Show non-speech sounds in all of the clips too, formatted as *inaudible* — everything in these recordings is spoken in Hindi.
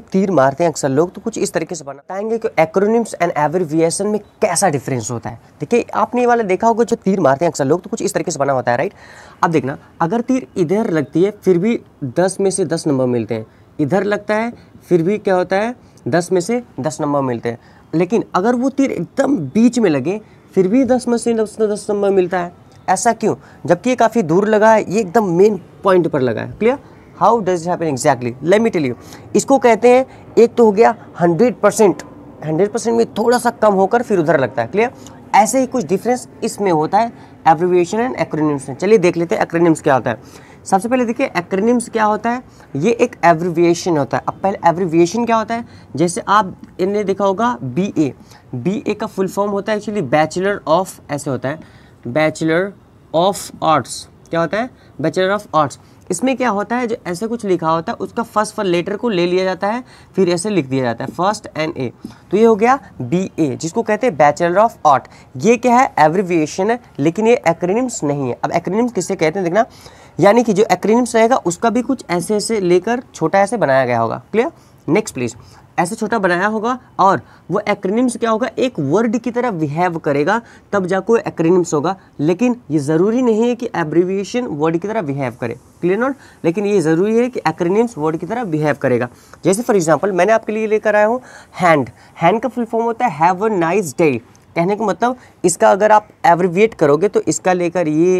पे तीर मारते हैं अक्सर लोग तो कुछ इस तरीके से बताएंगे कि एक्रोनिम्स एंड एवरीविएशन में कैसा डिफरेंस होता है देखिए आपने ये वाला देखा होगा जो तीर मारते हैं अक्सर लोग तो कुछ इस तरीके से बना होता है राइट अब देखना अगर तीर इधर लगती है फिर भी दस में से दस नंबर मिलते हैं इधर लगता है फिर भी क्या होता है दस में से दस नंबर मिलते हैं लेकिन अगर वो तीर एकदम बीच में लगे फिर भी दस में से दस दस नंबर मिलता है ऐसा क्यों जबकि ये काफ़ी दूर लगा है ये एकदम मेन पॉइंट पर लगा है clear how does happen exactly let me tell you इसको कहते हैं एक तो हो गया हंड्रेड परसेंट हंड्रेड परसेंट में थोड़ा सा कम होकर फिर उधर लगता है क्लियर ऐसे ही कुछ डिफरेंस इसमें होता है एब्रिविएशन एंड एक्रोनिम्स में चलिए देख लेते हैं एक्रोनिम्स क्या होता है सबसे पहले देखिए एक्रोनिम्स क्या होता है ये एक एब्रिविएशन होता है अब पहले एब्रिविएशन क्या होता है जैसे आप इन्हें देखा होगा बी ए बी ए का फुल फॉर्म होता है एक्चुअली बैचलर ऑफ ऐसे होता है बैचलर ऑफ आर्ट्स क्या होता है बैचलर ऑफ आर्ट्स इसमें क्या होता है जो ऐसे कुछ लिखा होता है उसका फर्स्ट फर लेटर को ले लिया जाता है फिर ऐसे लिख दिया जाता है फर्स्ट एन ए तो ये हो गया बी ए जिसको कहते हैं बैचलर ऑफ आर्ट ये क्या है एवरीविएशन है लेकिन ये एक्रीनिम्स नहीं है अब एक्रीनिम्स किससे कहते हैं देखना यानी कि जो एक्रीनिम्स रहेगा उसका भी कुछ ऐसे ऐसे लेकर छोटा ऐसे बनाया गया होगा क्लियर नेक्स्ट प्लीज ऐसे छोटा बनाया होगा और वो एक्रेनिम्स क्या होगा एक वर्ड की तरह बिहेव करेगा तब जाकर एक्रेनिम्स होगा लेकिन ये ज़रूरी नहीं है कि एब्रीविएशन वर्ड की तरह बिहेव करे क्लियर नॉट लेकिन ये ज़रूरी है कि एक्रेनिम्स वर्ड की तरह बिहेव करेगा जैसे फॉर एग्जाम्पल मैंने आपके लिए लेकर आया हूँ हैंड हैंड का फुल फॉर्म होता है हैव अ नाइस डे कहने का मतलब इसका अगर आप एब्रीविएट करोगे तो इसका लेकर ये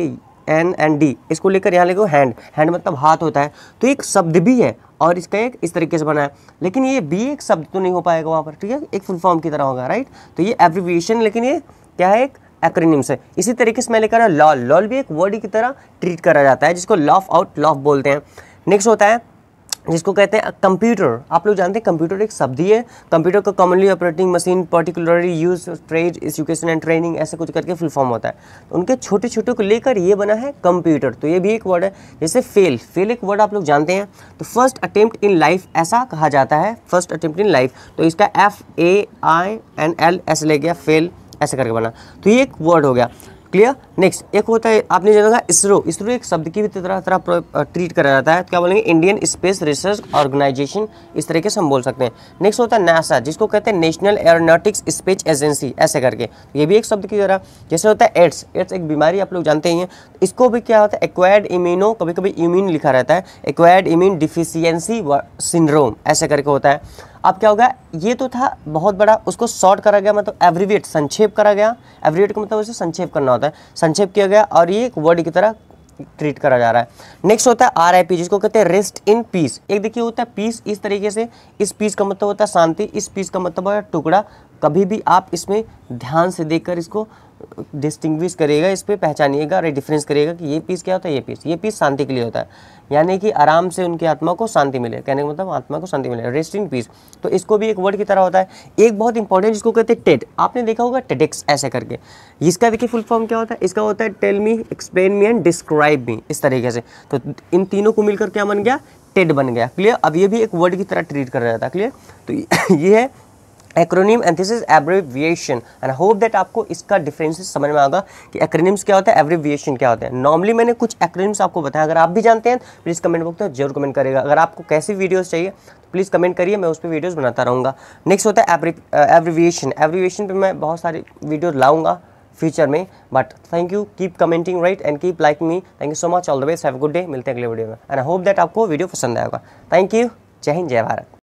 एन एंड डी इसको लेकर यहाँ लिखो हैंड हैंड मतलब हाथ होता है तो एक शब्द भी है और इसका एक इस तरीके से बना है लेकिन ये बी एक शब्द तो नहीं हो पाएगा वहाँ पर ठीक है एक फुल फॉर्म की तरह होगा राइट तो ये एब्रीविएशन लेकिन ये क्या है एक एक्रोनिम्स है इसी तरीके से मैं लेकर लॉल लॉल भी एक वर्ड की तरह ट्रीट करा जाता है जिसको लॉफ आउट लॉफ बोलते हैं नेक्स्ट होता है जिसको कहते हैं कंप्यूटर आप लोग जानते हैं कंप्यूटर एक शब्द ही है कंप्यूटर का commonly operating machine particularly use trade education and training ऐसे कुछ करके फुल फॉर्म होता है तो उनके छोटे छोटे को लेकर ये बना है कंप्यूटर तो ये भी एक वर्ड है जैसे फेल फेल एक वर्ड आप लोग जानते हैं तो फर्स्ट अटेम्प्ट इन लाइफ ऐसा कहा जाता है फर्स्ट अटेम्प्ट इन लाइफ तो इसका F A I N L ऐसे ले गया फेल ऐसे करके बना तो ये एक वर्ड हो गया क्लियर नेक्स्ट एक होता है आपने जाना इसरो इसरो एक शब्द की भी तरह तरह ट्रीट करा जाता है तो क्या बोलेंगे इंडियन स्पेस रिसर्च ऑर्गेनाइजेशन इस तरीके से हम बोल सकते हैं नेक्स्ट होता है नासा जिसको कहते हैं नेशनल एरोनॉटिक्स स्पेस एजेंसी ऐसे करके ये भी एक शब्द की तरह जैसे होता है एड्स एड्स एक बीमारी आप लोग जानते ही हैं इसको भी क्या होता है एक्वायर्ड इम्यूनो कभी कभी इम्यून लिखा रहता है एक्वायर्ड इम्यून डिफिशियंसी सिंड्रोम ऐसे करके होता है अब क्या होगा ये तो था बहुत बड़ा उसको शॉर्ट करा गया मतलब एवरीवेट संक्षेप करा गया एवरीवेट का मतलब उसे संक्षेप करना होता है संक्षेप किया गया और ये एक वर्ड की तरह ट्रीट करा जा रहा है नेक्स्ट होता है आर आई पी जिसको कहते हैं रेस्ट इन पीस एक देखिए होता है पीस इस तरीके से इस पीस का मतलब होता है शांति इस पीस का मतलब होता है टुकड़ा कभी भी आप इसमें ध्यान से देखकर इसको डिस्टिंग्विश करिएगा इस पर पहचानिएगा और डिफरेंस करिएगा कि ये पीस क्या होता है ये पीस ये पीस शांति के लिए होता है यानी कि आराम से उनकी आत्मा को शांति मिले कहने का मतलब आत्मा को शांति मिले रेस्ट इन पीस तो इसको भी एक वर्ड की तरह होता है एक बहुत इंपॉर्टेंट जिसको कहते हैं टेट आपने देखा होगा टेडेक्स ऐसे करके इसका देखिए फुल फॉर्म क्या होता है इसका होता है tell me explain me and describe me इस तरीके से तो इन तीनों को मिलकर क्या बन गया टेड बन गया क्लियर अब ये भी एक वर्ड की तरह ट्रीट कर रहा था क्लियर तो ये *laughs* है acronym and this is abbreviation and hope that आपको इसका डिफरेंसेस समझ में आगा कि एक्रोनिम्स क्या होता है एवरीविएशन क्या होता है नॉर्मली मैंने कुछ एक्रोनिम्स आपको बताया अगर आप भी जानते हैं प्लीज़ कमेंट बॉक्स में जरूर कमेंट करेगा अगर आपको कैसी वीडियोज़ चाहिए तो प्लीज़ कमेंट करिए मैं उस पर वीडियोज़ बनाता रहूँगा नेक्स्ट होता है एवरीविएशन एब्रीविएशन पर मैं बहुत सारी वीडियो लाऊंगा फ्यूचर में but thank you keep commenting right and keep like me thank you so much all the best have good day मिलते हैं अगले वीडियो में एंड आई होप दैट आपको वीडियो पसंद आएगा थैंक यू जय हिंद जय भारत